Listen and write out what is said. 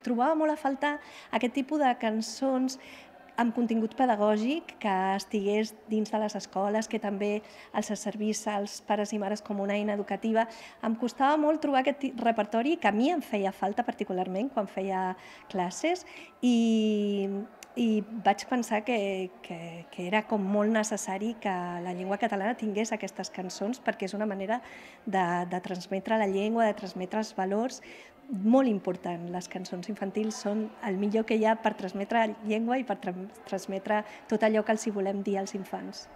Trobava molt a faltar aquest tipus de cançons amb contingut pedagògic que estigués dins de les escoles, que també els servís als pares i mares com una eina educativa. Em costava molt trobar aquest repertori que a mi em feia falta particularment quan feia classes i, i vaig pensar que, que, que era com molt necessari que la llengua catalana tingués aquestes cançons perquè és una manera de, de transmetre la llengua, de transmetre els valors, molt important. Les cançons infantils són el millor que hi ha per transmetre llengua i per transmetre tot allò que els hi volem dir als infants.